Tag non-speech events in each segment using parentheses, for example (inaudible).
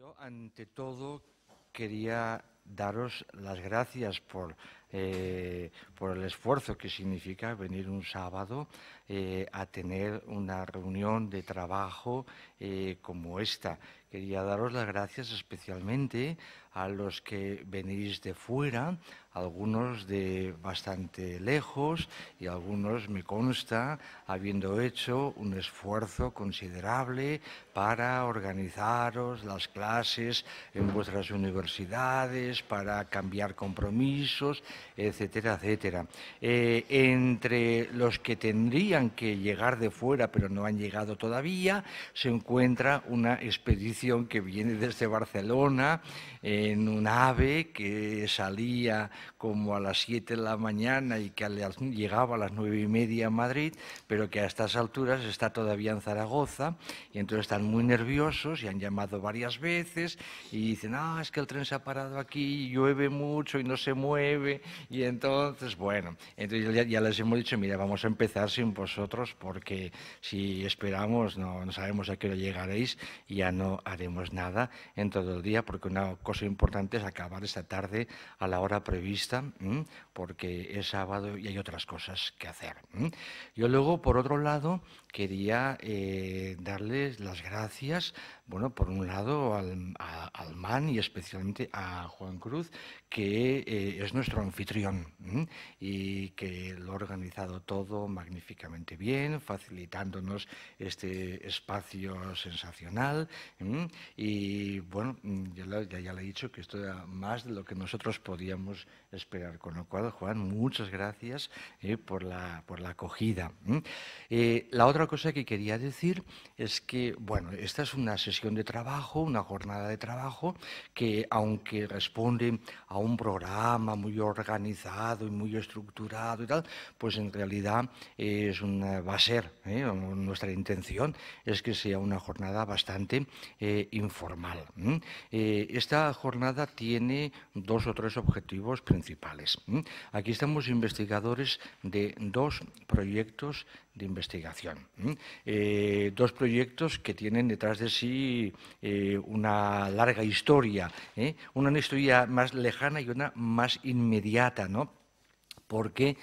Yo, ante todo, quería daros las gracias por eh, por el esfuerzo que significa venir un sábado eh, a tener una reunión de trabajo eh, como esta. Quería daros las gracias especialmente a los que venís de fuera, algunos de bastante lejos y algunos, me consta, habiendo hecho un esfuerzo considerable para organizaros las clases en vuestras universidades, para cambiar compromisos, etcétera, etcétera. Eh, entre los que tendrían que llegar de fuera pero no han llegado todavía, se encuentra una expedición que viene desde Barcelona en un ave que salía como a las 7 de la mañana y que llegaba a las nueve y media a Madrid, pero que a estas alturas está todavía en Zaragoza y entonces están muy nerviosos y han llamado varias veces y dicen, ah, es que el tren se ha parado aquí, llueve mucho y no se mueve y entonces, bueno, entonces ya, les hemos dicho, mira, vamos a empezar sin vosotros porque si esperamos no, no sabemos a qué hora llegaréis y ya no haremos nada en todo el día porque una cosa importante es acabar esta tarde a la hora prevista porque es sábado y hay otras cosas que hacer. Yo luego, por otro lado, quería eh, darles las gracias bueno, por un lado al, MAN y especialmente a Juan Cruz, que eh, es nuestro anfitrión y que lo ha organizado todo magníficamente bien, facilitándonos este espacio sensacional. Y bueno, ya, ya, le he dicho que esto era más de lo que nosotros podíamos esperar, con lo cual, Juan, muchas gracias eh, por, la, por la acogida. Eh, la otra cosa que quería decir es que, bueno, esta es una de trabajo, una jornada de trabajo, que aunque responde a un programa muy organizado y muy estructurado y tal, pues en realidad eh, es una, va a ser, eh, nuestra intención es que sea una jornada bastante eh, informal. esta jornada tiene dos o tres objetivos principales. Aquí estamos investigadores de dos proyectos de investigación. Eh, dos proyectos que tienen detrás de sí eh, una larga historia, ¿eh? una historia más lejana y una más inmediata, ¿no? porque eh,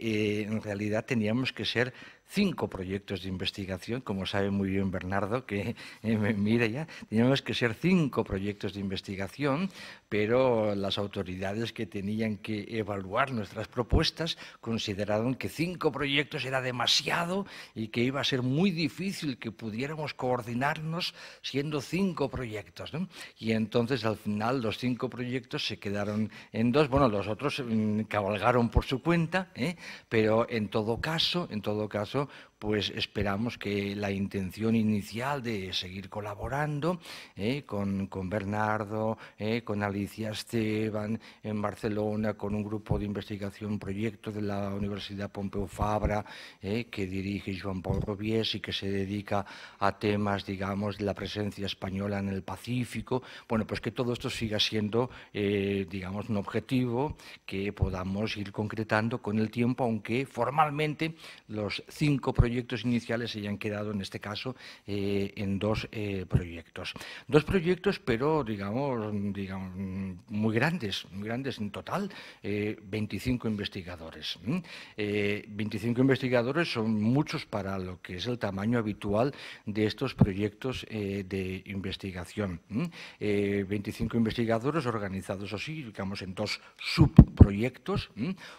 eh, en realidad teníamos que ser cinco proyectos de investigación, como sabe muy bien Bernardo, que eh, mire ya, teníamos que ser cinco proyectos de investigación, pero las autoridades que tenían que evaluar nuestras propuestas consideraron que cinco proyectos era demasiado y que iba a ser muy difícil que pudiéramos coordinarnos siendo cinco proyectos. ¿no? Y entonces al final los cinco proyectos se quedaron en dos, bueno, los otros mm, cabalgaron por su cuenta, ¿eh? pero en todo caso, en todo caso, pues esperamos que la intención inicial de seguir colaborando eh, con, con, Bernardo, eh, con Alicia Esteban, en Barcelona, con un grupo de investigación, proyecto de la Universidad Pompeu Fabra, eh, que dirige Joan Paul Robies y que se dedica a temas, digamos, de la presencia española en el Pacífico. Bueno, pues que todo esto siga siendo, digamos, un objetivo que podamos ir concretando con el tiempo, aunque formalmente los cinco proyectos proyectos iniciales se hayan quedado, en este caso, eh, en dos eh, proyectos. Dos proyectos, pero, digamos, digamos, muy grandes, muy grandes en total, 25 eh, investigadores. 25 investigadores son muchos para lo que es el tamaño habitual de estos proyectos de investigación. 25 investigadores organizados así, digamos, en dos subproyectos,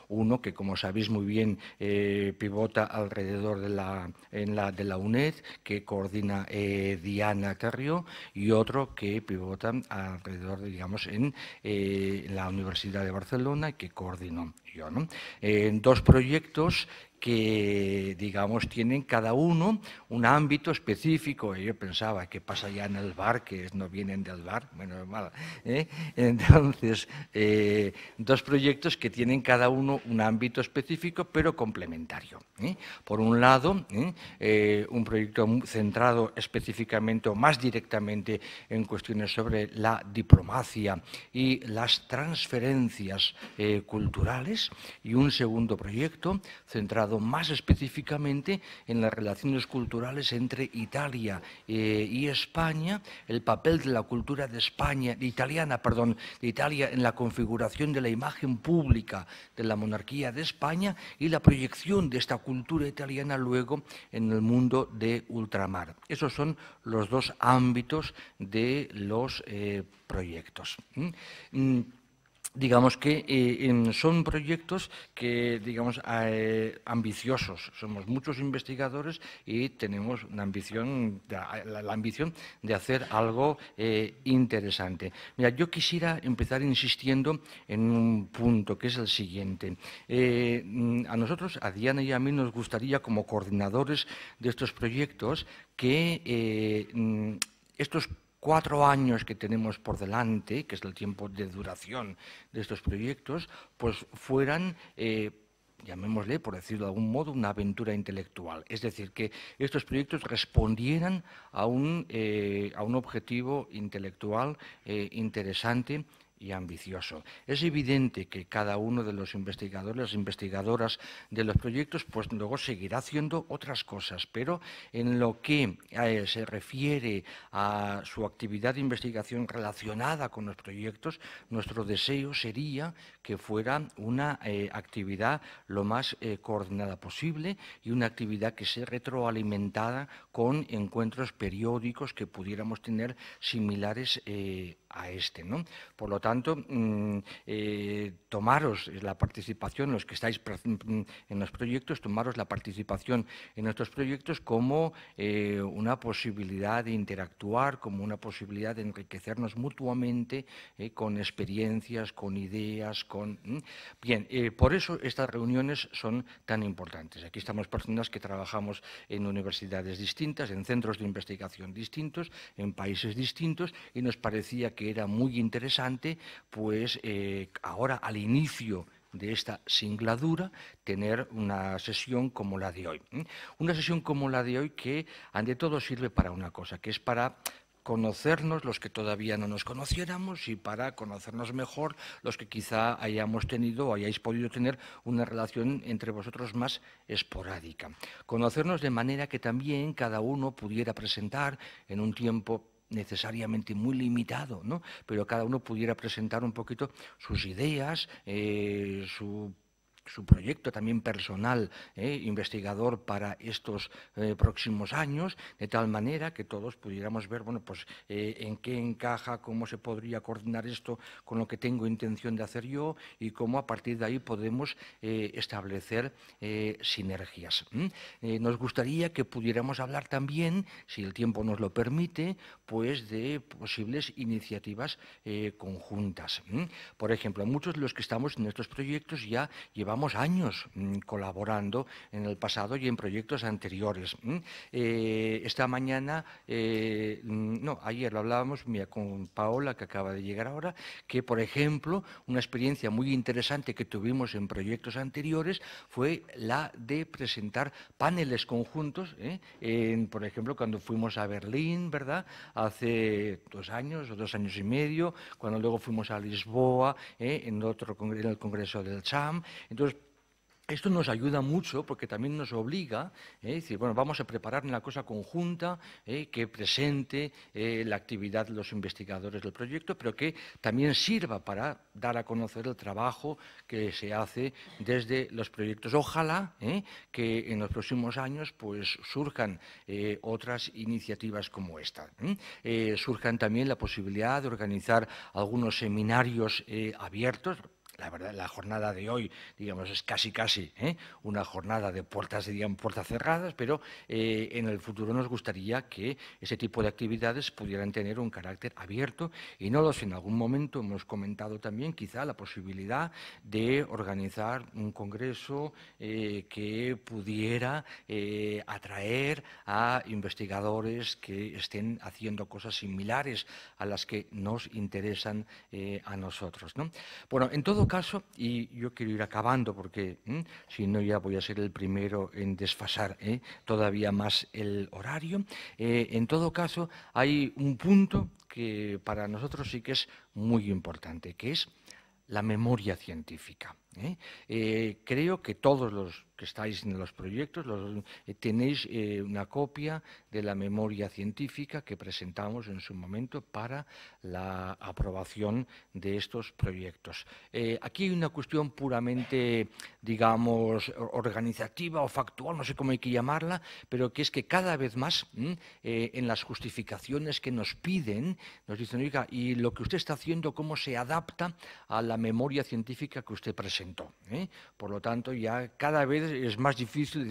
uno que, como sabéis muy bien, pivota alrededor del la, en la, de la UNED que coordina eh, Diana Carrió y otro que pivota alrededor, digamos, en eh, la Universidad de Barcelona que coordinó eh, dos proyectos que, digamos, tienen cada uno un ámbito específico. Yo pensaba que pasa ya en el bar, que no vienen del bar, menos mal. ¿eh? Entonces, eh, dos proyectos que tienen cada uno un ámbito específico, pero complementario. Por un lado, un proyecto centrado específicamente o más directamente en cuestiones sobre la diplomacia y las transferencias culturales, y un segundo proyecto centrado más específicamente en las relaciones culturales entre Italia eh, y España, el papel de la cultura de España, italiana, perdón, de Italia en la configuración de la imagen pública de la monarquía de España y la proyección de esta cultura italiana luego en el mundo de ultramar. Esos son los dos ámbitos de los eh, proyectos digamos que eh, son proyectos que, digamos, eh, ambiciosos. Somos muchos investigadores y tenemos la, ambición de hacer algo eh, interesante. Mira, yo quisiera empezar insistiendo en un punto que es el siguiente. Mm, a nosotros, a Diana y a mí, nos gustaría, como coordinadores de estos proyectos, que mm, estos proyectos cuatro años que tenemos por delante, que es el tiempo de duración de estos proyectos, pues fueran... Eh, llamémosle, por decirlo de algún modo, una aventura intelectual. Es decir, que estos proyectos respondieran a un, eh, a un objetivo intelectual eh, interesante y ambicioso. Es evidente que cada uno de los investigadores, investigadoras de los proyectos, pues luego seguirá haciendo otras cosas, pero en lo que eh, se refiere a su actividad de investigación relacionada con los proyectos, nuestro deseo sería que fuera una eh, actividad lo más eh, coordinada posible y una actividad que sea retroalimentada con encuentros periódicos que pudiéramos tener similares a este. ¿no? Por lo tanto, mm, eh, tomaros la participación, los que estáis mm, en los proyectos, tomaros la participación en nuestros proyectos como eh, una posibilidad de interactuar, como una posibilidad de enriquecernos mutuamente eh, con experiencias, con ideas, con... Mm. Bien, por eso estas reuniones son tan importantes. Aquí estamos personas que trabajamos en universidades distintas, en centros de investigación distintos, en países distintos, y nos parecía que era muy interesante pues eh, ahora al inicio de esta singladura tener una sesión como la de hoy. Una sesión como la de hoy que, ante todo, sirve para una cosa, que es para conocernos los que todavía no nos conociéramos y para conocernos mejor los que quizá hayamos tenido o hayáis podido tener una relación entre vosotros más esporádica. Conocernos de manera que también cada uno pudiera presentar en un tiempo necesariamente muy limitado, ¿no? pero cada uno pudiera presentar un poquito sus ideas, eh, su su proyecto también personal, eh, investigador para estos eh, próximos años, de tal manera que todos pudiéramos ver, bueno, pues eh, en qué encaja, cómo se podría coordinar esto con lo que tengo intención de hacer yo y cómo a partir de ahí podemos establecer sinergias. nos gustaría que pudiéramos hablar también, si el tiempo nos lo permite, pues de posibles iniciativas conjuntas. Por ejemplo, muchos de los que estamos en estos proyectos ya llevamos años mm, colaborando en el pasado y en proyectos anteriores. Eh, esta mañana, eh, mm, no, ayer lo hablábamos con Paola, que acaba de llegar ahora, que, por ejemplo, una experiencia muy interesante que tuvimos en proyectos anteriores fue la de presentar paneles conjuntos, ¿eh? por ejemplo, cuando fuimos a Berlín, ¿verdad? Hace dos años o dos años y medio, cuando luego fuimos a Lisboa, en, otro, en el Congreso del CHAM. Entonces, esto nos ayuda mucho porque también nos obliga, a eh, decir, bueno, vamos a preparar una cosa conjunta eh, que presente eh, la actividad de los investigadores del proyecto, pero que también sirva para dar a conocer el trabajo que se hace desde los proyectos. Ojalá que en los próximos años pues, surjan otras iniciativas como esta. surjan también la posibilidad de organizar algunos seminarios abiertos, la verdad, la jornada de hoy, digamos, es casi casi ¿eh? una jornada de puertas, dirían, puertas cerradas, pero eh, en el futuro nos gustaría que ese tipo de actividades pudieran tener un carácter abierto y no los en algún momento hemos comentado también quizá la posibilidad de organizar un congreso eh, que pudiera atraer a investigadores que estén haciendo cosas similares a las que nos interesan a nosotros. Bueno, en todo caso, y yo quiero ir acabando porque si no ya voy a ser el primero en desfasar ¿eh? todavía más el horario, eh, en todo caso hay un punto que para nosotros sí que es muy importante, que es la memoria científica. ¿eh? creo que todos los que estáis en los proyectos, eh, tenéis eh, una copia de la memoria científica que presentamos en su momento para la aprobación de estos proyectos. Eh, aquí hay una cuestión puramente, digamos, organizativa o factual, no sé cómo hay que llamarla, pero que es que cada vez más mm, en las justificaciones que nos piden, nos dicen, oiga, y lo que usted está haciendo, ¿cómo se adapta a la memoria científica que usted presentó? Por lo tanto, ya cada vez es más difícil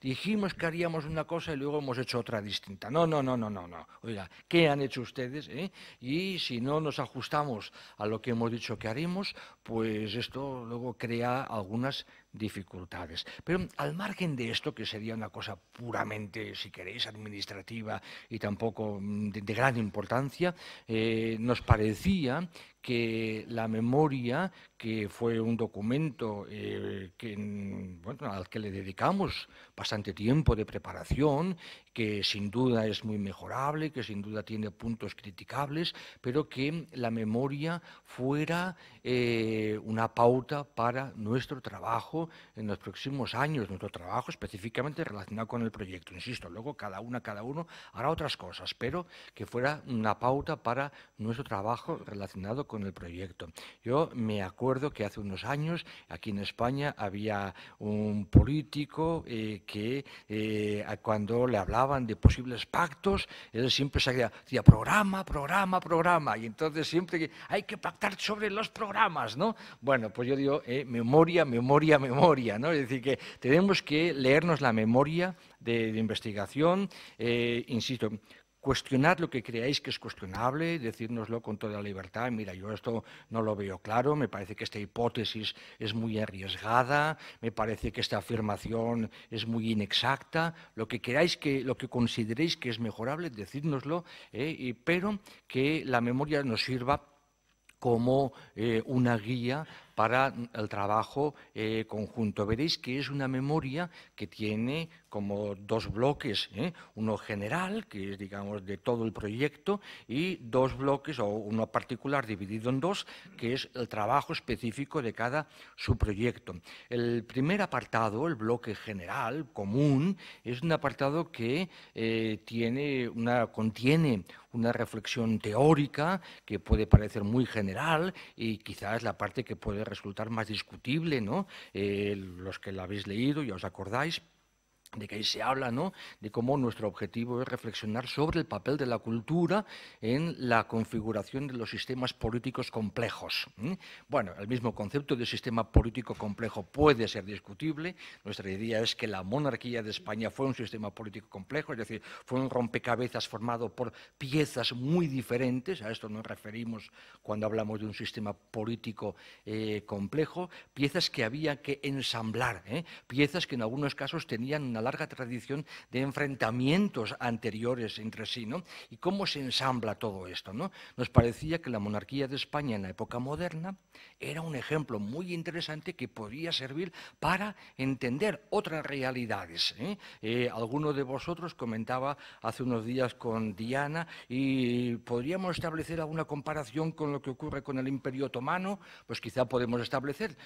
dijimos que haríamos una cosa y luego hemos hecho otra distinta. No, no, no, no, no, no. Oiga, ¿qué han hecho ustedes? Eh? Y si no nos ajustamos a lo que hemos dicho que haremos, pues esto luego crea algunas dificultades. Pero al margen de esto, que sería una cosa puramente, si queréis, administrativa y tampoco mm, de, gran importancia, eh, nos parecía que la memoria, que fue un documento eh, que, mm, al que le dedicamos bastante tiempo de preparación, que sin duda es muy mejorable, que sin duda tiene puntos criticables, pero que la memoria fuera eh, una pauta para nuestro trabajo en los próximos años, nuestro trabajo específicamente relacionado con el proyecto. Insisto, luego cada una, cada uno hará otras cosas, pero que fuera una pauta para nuestro trabajo relacionado con el proyecto. Yo me acuerdo que hace unos años aquí en España había un político eh, que eh, cuando le hablaba hablaban de posibles pactos, él siempre sabía, decía programa, programa, programa, y entonces siempre hay que pactar sobre los programas, ¿no? Bueno, pues yo digo eh, memoria, memoria, memoria, ¿no? Es decir, que tenemos que leernos la memoria de, investigación, eh, insisto, cuestionad lo que creáis que es cuestionable, decírnoslo con toda la libertad, mira, yo esto no lo veo claro, me parece que esta hipótesis es muy arriesgada, me parece que esta afirmación es muy inexacta, lo que queráis que, lo que consideréis que es mejorable, decírnoslo, ¿eh? pero que la memoria nos sirva como eh, una guía para el trabajo eh, conjunto. Veréis que es una memoria que tiene como dos bloques, ¿eh? uno general, que es digamos de todo el proyecto, y dos bloques o uno particular dividido en dos, que es el trabajo específico de cada subproyecto. El primer apartado, el bloque general, común, es un apartado que eh, tiene una, contiene una reflexión teórica que puede parecer muy general y quizás la parte que puede resultar más discutible, ¿no? Eh, los que la habéis leído ya os acordáis, de que ahí se habla, ¿no? De cómo nuestro objetivo es reflexionar sobre el papel de la cultura en la configuración de los sistemas políticos complejos. Bueno, el mismo concepto de sistema político complejo puede ser discutible. Nuestra idea es que la monarquía de España fue un sistema político complejo, es decir, fue un rompecabezas formado por piezas muy diferentes. A esto nos referimos cuando hablamos de un sistema político eh, complejo. Piezas que había que ensamblar, ¿eh? piezas que en algunos casos tenían larga tradición de enfrentamientos anteriores entre sí, ¿no? Y cómo se ensambla todo esto, ¿no? Nos parecía que la monarquía de España en la época moderna era un ejemplo muy interesante que podía servir para entender otras realidades. ¿eh? Eh, alguno de vosotros comentaba hace unos días con Diana y podríamos establecer alguna comparación con lo que ocurre con el Imperio Otomano, pues quizá podemos establecer,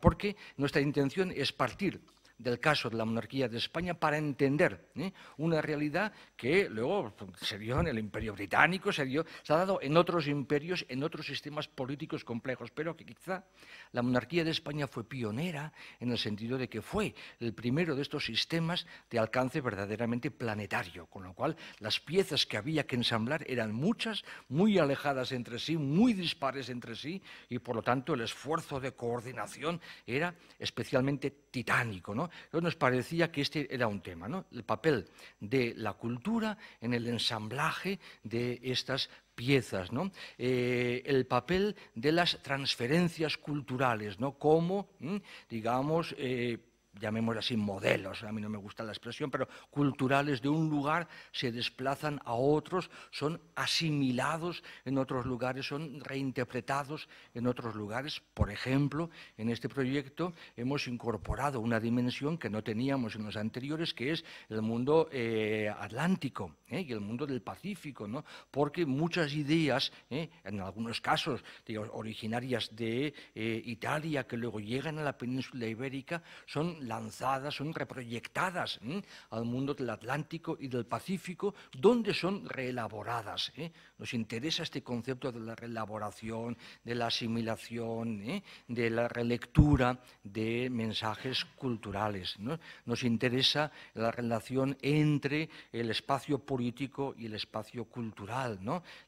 porque nuestra intención es partir del caso de la monarquía de España para entender ¿eh? una realidad que luego pues, se dio en el imperio británico, se, dio, se ha dado en otros imperios, en otros sistemas políticos complejos, pero que quizá la monarquía de España fue pionera en el sentido de que fue el primero de estos sistemas de alcance verdaderamente planetario, con lo cual las piezas que había que ensamblar eran muchas, muy alejadas entre sí, muy dispares entre sí, y por lo tanto el esfuerzo de coordinación era especialmente titánico. ¿no? nos parecía que este era un tema, ¿no? el papel de la cultura en el ensamblaje de estas piezas, ¿no? Eh, el papel de las transferencias culturales, ¿no? Como, mm, digamos, eh, llamémoslo así, modelos, a mí no me gusta la expresión, pero culturales de un lugar se desplazan a otros, son asimilados en otros lugares, son reinterpretados en otros lugares. Por ejemplo, en este proyecto hemos incorporado una dimensión que no teníamos en los anteriores, que es el mundo eh, atlántico ¿eh? y el mundo del Pacífico, porque muchas ideas, ¿eh? en algunos casos originarias de Italia, que luego llegan a la península ibérica, son lanzadas, son reproyectadas ¿eh? al mundo del Atlántico y del Pacífico, donde son reelaboradas. ¿eh? Nos interesa este concepto de la reelaboración, de la asimilación, ¿eh? de la relectura de mensajes culturales. Nos interesa la relación entre el espacio político y el espacio cultural.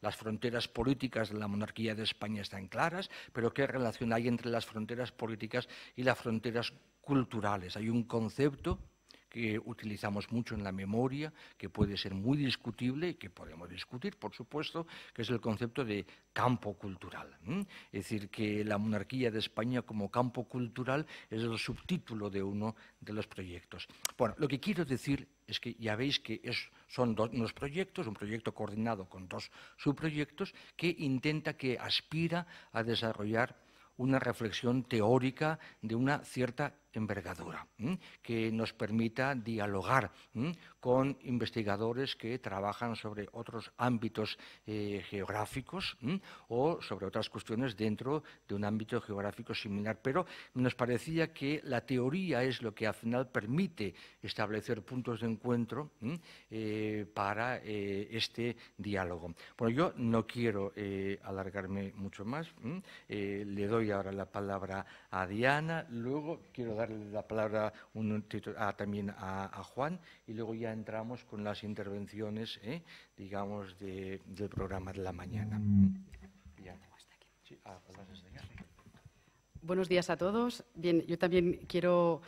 Las fronteras políticas de la monarquía de España están claras, pero ¿qué relación hay entre las fronteras políticas y las fronteras culturales? culturales. Hay un concepto que utilizamos mucho en la memoria, que puede ser muy discutible y que podemos discutir, por supuesto, que es el concepto de campo cultural. Es decir, que la monarquía de España como campo cultural es el subtítulo de uno de los proyectos. Bueno, lo que quiero decir es que ya veis que son dos, unos proyectos, un proyecto coordinado con dos subproyectos, que intenta, que aspira a desarrollar una reflexión teórica de una cierta envergadura, que nos permita dialogar con investigadores que trabajan sobre otros ámbitos eh, geográficos o sobre otras cuestiones dentro de un ámbito geográfico similar. Pero nos parecía que la teoría es lo que al final permite establecer puntos de encuentro eh, para eh, este diálogo. Bueno, yo no quiero alargarme mucho más. le doy ahora la palabra a Diana. Luego quiero darle la palabra un, también a, Juan y luego ya entramos con las intervenciones, ¿eh? digamos, del programa de la mañana. Mm. Este ah, pues Buenos días a todos. Bien, yo también quiero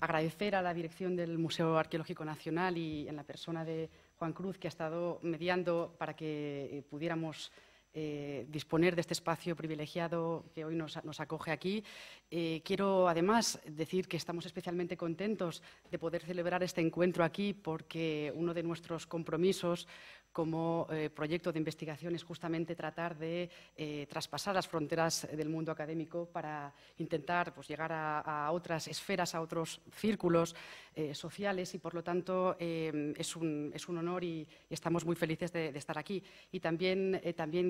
agradecer a la dirección del Museo Arqueológico Nacional y en la persona de Juan Cruz, que ha estado mediando para que eh, pudiéramos eh, disponer de este espacio privilegiado que hoy nos, acoge aquí. Eh, quiero además decir que estamos especialmente contentos de poder celebrar este encuentro aquí porque uno de nuestros compromisos como eh, proyecto de investigación es justamente tratar de eh, traspasar las fronteras del mundo académico para intentar pues, llegar a, otras esferas, a otros círculos eh, sociales y, por lo tanto, em, es un, honor y, estamos muy felices de, estar aquí. Y también,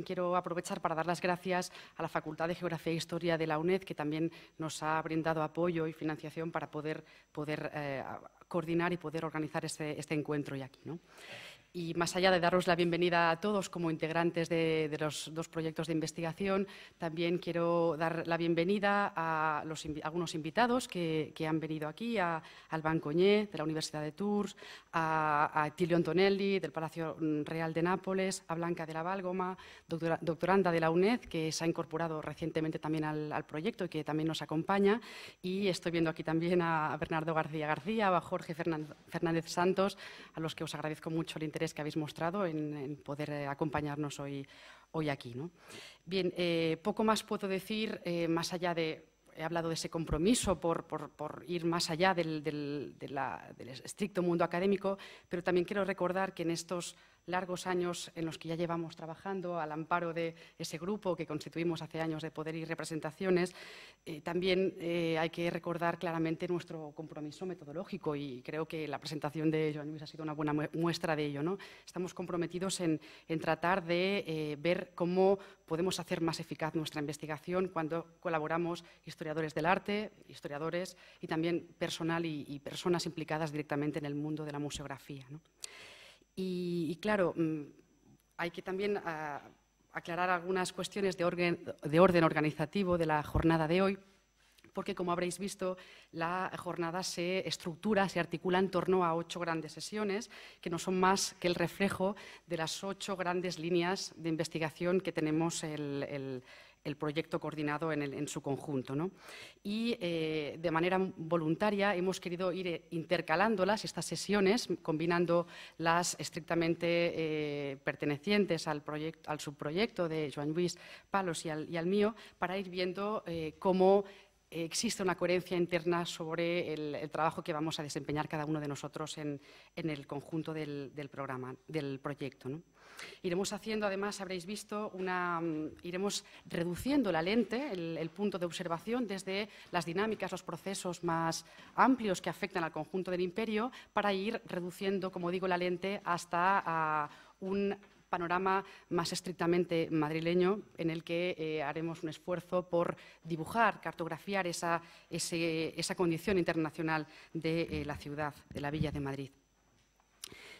quiero aprovechar para dar las gracias a la Facultad de Geografía e Historia de la UNED, que también nos ha brindado apoyo y financiación para poder, coordinar y poder organizar este, este encuentro y aquí. Y más allá de daros la bienvenida a todos como integrantes de, los dos proyectos de investigación, también quiero dar la bienvenida a los, algunos invitados que, han venido aquí, a Alban Coñé, de la Universidad de Tours, a, a Tilio Antonelli, del Palacio Real de Nápoles, a Blanca de la Valgoma, doctoranda de la UNED, que se ha incorporado recientemente también al, al, proyecto y que también nos acompaña. Y estoy viendo aquí también a Bernardo García García, a Jorge Fernández Santos, a los que os agradezco mucho el interés que habéis mostrado en, poder eh, acompañarnos hoy, hoy aquí. ¿no? Bien, eh, poco más puedo decir, eh, más allá de he hablado de ese compromiso por, ir más allá del, del, estricto mundo académico, pero también quiero recordar que en estos largos años en los que ya llevamos trabajando al amparo de ese grupo que constituimos hace años de Poder y Representaciones, eh, también eh, hay que recordar claramente nuestro compromiso metodológico y creo que la presentación de Joan ha sido una buena muestra de ello. ¿no? Estamos comprometidos en, tratar de eh, ver cómo podemos hacer más eficaz nuestra investigación cuando colaboramos historiadores del arte, historiadores y también personal y, personas implicadas directamente en el mundo de la museografía. Y, claro, mm, hay que también ah, aclarar algunas cuestiones de orden, organizativo de la jornada de hoy porque, como habréis visto, la jornada se estructura, se articula en torno a ocho grandes sesiones, que no son más que el reflejo de las ocho grandes líneas de investigación que tenemos el, el, el proyecto coordinado en, su conjunto. ¿no? Y eh, de manera voluntaria hemos querido ir eh, intercalándolas, estas sesiones, combinando las estrictamente eh, pertenecientes al, subproyecto de Joan Luis Palos y al, mío, para ir viendo cómo existe una coherencia interna sobre el, trabajo que vamos a desempeñar cada uno de nosotros en, el conjunto del, programa, del proyecto. ¿no? Iremos haciendo, además, habréis visto, una, mm, iremos reduciendo la lente, el, punto de observación, desde las dinámicas, los procesos más amplios que afectan al conjunto del imperio, para ir reduciendo, como digo, la lente hasta ah, un panorama más estrictamente madrileño, en el que eh, haremos un esfuerzo por dibujar, cartografiar esa, esa condición internacional de eh, la ciudad, de la Villa de Madrid.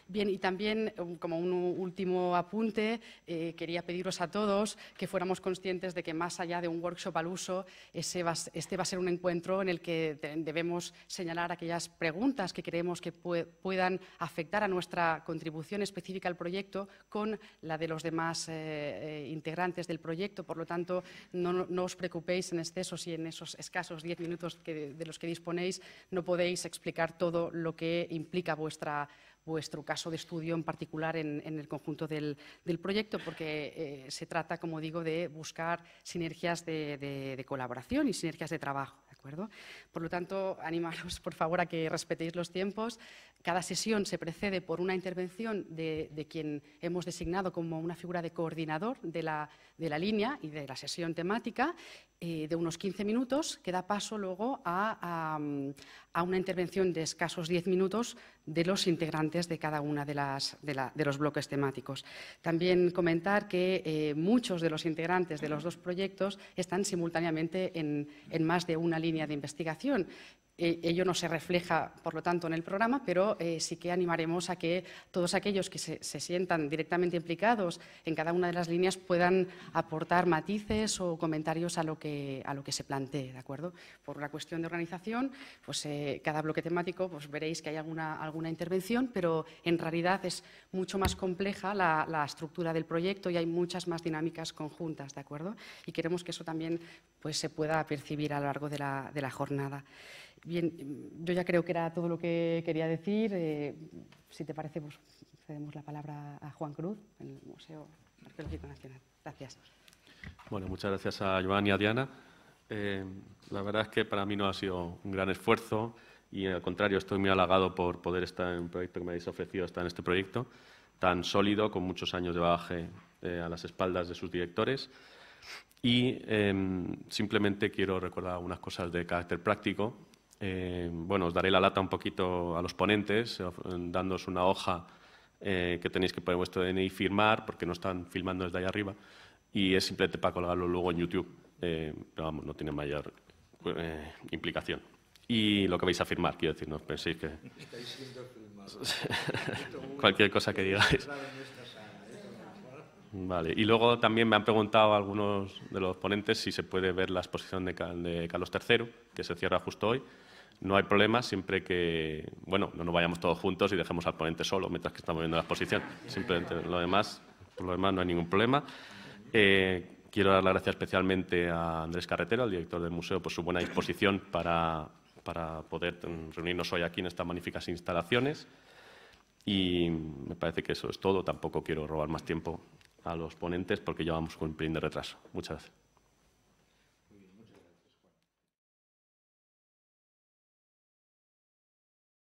Bien, y también um, como un último apunte, eh, quería pediros a todos que fuéramos conscientes de que más allá de un workshop al uso, este va a ser un encuentro en el que debemos señalar aquellas preguntas que creemos que puedan afectar a nuestra contribución específica al proyecto con la de los demás eh, eh, integrantes del proyecto. Por lo tanto, no, os preocupéis en exceso si en esos escasos diez minutos de los que disponéis no podéis explicar todo lo que implica vuestra vuestro caso de estudio en particular en, el conjunto del, proyecto, porque eh, se trata, como digo, de buscar sinergias de, colaboración y sinergias de trabajo. ¿de acuerdo? Por lo tanto, animaros, por favor, a que respetéis los tiempos. Cada sesión se precede por una intervención de, quien hemos designado como una figura de coordinador de la, línea y de la sesión temática, eh, de unos 15 minutos, que da paso luego a, a una intervención de escasos 10 minutos de los integrantes de cada uno de, los bloques temáticos. También comentar que eh, muchos de los integrantes de los dos proyectos están simultáneamente en, más de una línea de investigación eh, ello no se refleja, por lo tanto, en el programa, pero eh, sí que animaremos a que todos aquellos que se, sientan directamente implicados en cada una de las líneas puedan aportar matices o comentarios a lo que, se plantee, ¿de acuerdo? Por la cuestión de organización, pues eh, cada bloque temático pues, veréis que hay alguna, alguna intervención, pero en realidad es mucho más compleja la, estructura del proyecto y hay muchas más dinámicas conjuntas, ¿de acuerdo? Y queremos que eso también pues, se pueda percibir a lo largo de la jornada. Bien, yo ya creo que era todo lo que quería decir. Eh, si te parece, pues cedemos la palabra a Juan Cruz, del Museo Arqueológico Nacional. Gracias. Bueno, muchas gracias a Joan y a Diana. Eh, la verdad es que para mí no ha sido un gran esfuerzo y al contrario, estoy muy halagado por poder estar en un proyecto que me habéis ofrecido, estar en este proyecto tan sólido, con muchos años de bagaje eh, a las espaldas de sus directores. Y em, simplemente quiero recordar algunas cosas de carácter práctico eh, bueno, os daré la lata un poquito a los ponentes, eh, dándos una hoja eh, que tenéis que poner vuestro DNI y firmar, porque no están filmando desde ahí arriba, y es simplemente para colgarlo luego en YouTube. pero vamos, no tiene mayor implicación. Y lo que vais a firmar, quiero decir, no penséis que... Estáis siendo (laughs) Cualquier cosa que digáis. Vale, y luego también me han preguntado algunos de los ponentes si se puede ver la exposición de, Carlos III, que se cierra justo hoy. No hay problema siempre que, bueno, no nos vayamos todos juntos y dejemos al ponente solo mientras que estamos viendo la exposición. Simplemente lo demás, por lo demás no hay ningún problema. Eh, quiero dar las gracias especialmente a Andrés Carretero, al director del museo, por su buena disposición para, poder mm, reunirnos hoy aquí en estas magníficas instalaciones. Y me parece que eso es todo. Tampoco quiero robar más tiempo a los ponentes porque ya vamos con un pelín de retraso. Muchas gracias.